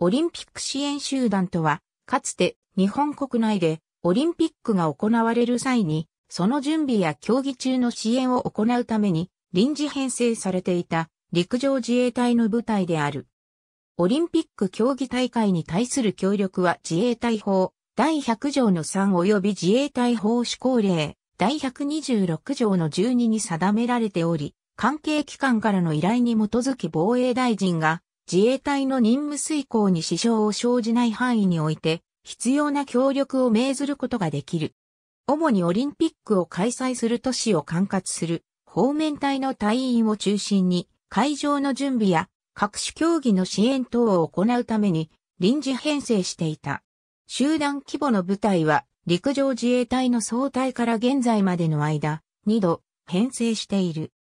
オリンピック支援集団とは、かつて日本国内でオリンピックが行われる際に、その準備や競技中の支援を行うために臨時編成されていた陸上自衛隊の部隊である。オリンピック競技大会に対する協力は自衛隊法第100条の3及び自衛隊法施行令第126条の12に定められており、関係機関からの依頼に基づき防衛大臣が自衛隊の任務遂行に支障を生じない範囲において、必要な協力を命ずることができる。主にオリンピックを開催する都市を管轄する方面隊の隊員を中心に会場の準備や各種競技の支援等を行うために臨時編成していた。集団規模の部隊は陸上自衛隊の総隊から現在までの間、2度編成している。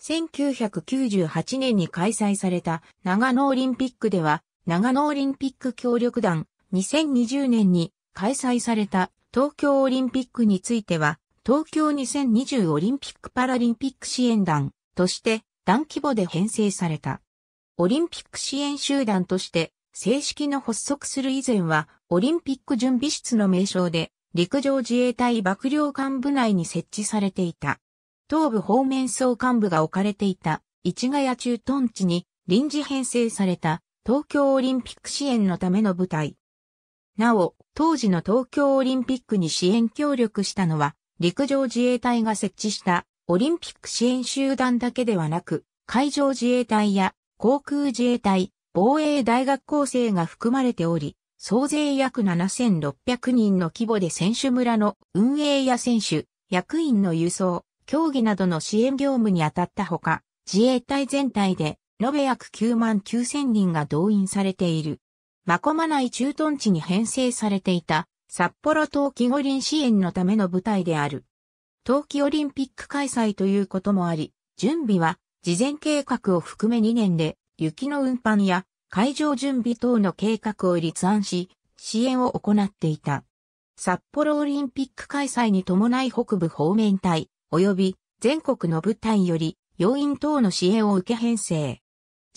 1998年に開催された長野オリンピックでは、長野オリンピック協力団、2020年に開催された東京オリンピックについては、東京2020オリンピック・パラリンピック支援団として団規模で編成された。オリンピック支援集団として正式の発足する以前はオリンピック準備室の名称で陸上自衛隊幕僚幹部内に設置されていた。東部方面総幹部が置かれていた市ヶ谷駐屯地に臨時編成された東京オリンピック支援のための部隊。なお、当時の東京オリンピックに支援協力したのは、陸上自衛隊が設置したオリンピック支援集団だけではなく、海上自衛隊や航空自衛隊、防衛大学構成が含まれており、総勢約7600人の規模で選手村の運営や選手、役員の輸送、競技などの支援業務に当たったほか、自衛隊全体で、延べ約9万9千人が動員されている。まこまない駐屯地に編成されていた、札幌冬季五輪支援のための部隊である。冬季オリンピック開催ということもあり、準備は事前計画を含め2年で雪の運搬や会場準備等の計画を立案し、支援を行っていた。札幌オリンピック開催に伴い北部方面隊、及び全国の部隊より要員等の支援を受け編成。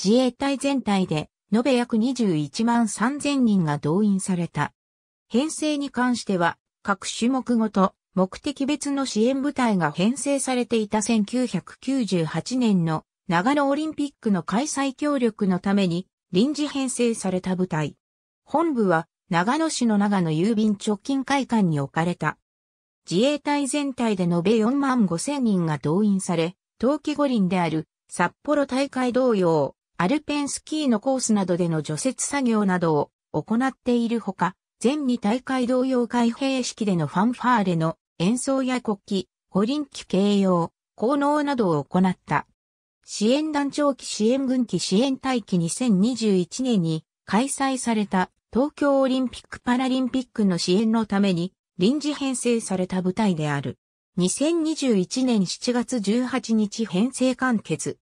自衛隊全体で延べ約21万3000人が動員された。編成に関しては各種目ごと目的別の支援部隊が編成されていた1998年の長野オリンピックの開催協力のために臨時編成された部隊。本部は長野市の長野郵便直近会館に置かれた。自衛隊全体で延べ4万5千人が動員され、冬季五輪である札幌大会同様、アルペンスキーのコースなどでの除雪作業などを行っているほか、全2大会同様開閉式でのファンファーレの演奏や国旗、五輪旗掲揚、効能などを行った。支援団長期支援軍機支援待機2021年に開催された東京オリンピック・パラリンピックの支援のために臨時編成された部隊である。2021年7月18日編成完結。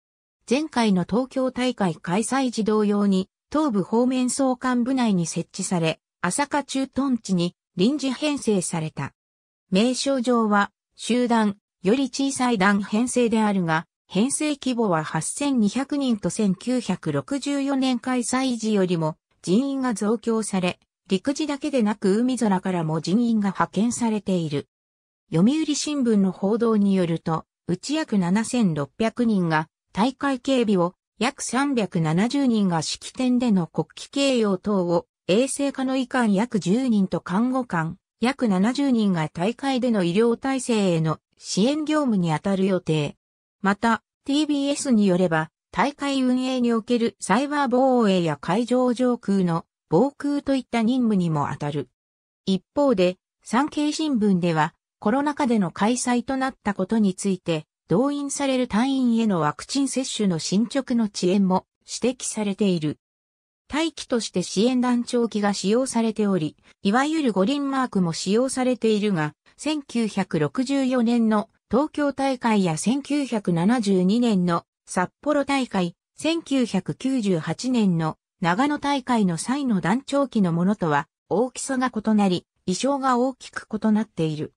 前回の東京大会開催時同様に、東部方面総監部内に設置され、朝霞駐屯地に臨時編成された。名称上は、集団、より小さい団編成であるが、編成規模は8200人と1964年開催時よりも人員が増強され、陸自だけでなく海空からも人員が派遣されている。読売新聞の報道によると、うち約7600人が大会警備を、約370人が式典での国旗掲揚等を、衛生科の医官約10人と看護官、約70人が大会での医療体制への支援業務に当たる予定。また、TBS によれば、大会運営におけるサイバー防衛や会場上空の防空といった任務にも当たる。一方で、産経新聞では、コロナ禍での開催となったことについて、動員される隊員へのワクチン接種の進捗の遅延も指摘されている。待機として支援団長機が使用されており、いわゆる五輪マークも使用されているが、1964年の東京大会や1972年の札幌大会、1998年の長野大会の際の団長機のものとは大きさが異なり、衣装が大きく異なっている。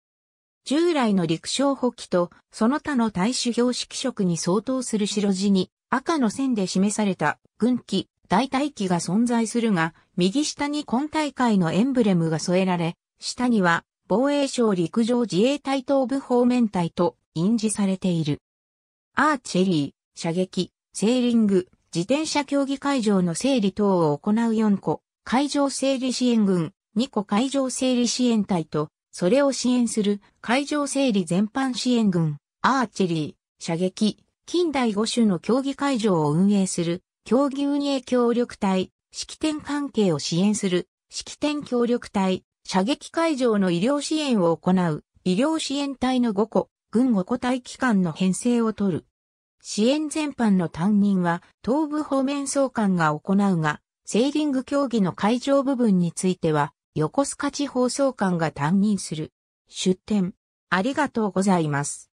従来の陸上補機とその他の大種標識色に相当する白地に赤の線で示された軍機、大隊機が存在するが、右下に今大会のエンブレムが添えられ、下には防衛省陸上自衛隊東部方面隊と印字されている。アーチェリー、射撃、セーリング、自転車競技会場の整理等を行う4個、会場整理支援群、2個会場整理支援隊と、それを支援する会場整理全般支援群、アーチェリー、射撃、近代5種の競技会場を運営する競技運営協力隊、式典関係を支援する式典協力隊、射撃会場の医療支援を行う医療支援隊の5個、軍5個隊機関の編成を取る。支援全般の担任は東部方面総監が行うが、セーリング競技の会場部分については、横須賀地方総監が担任する。出展。ありがとうございます。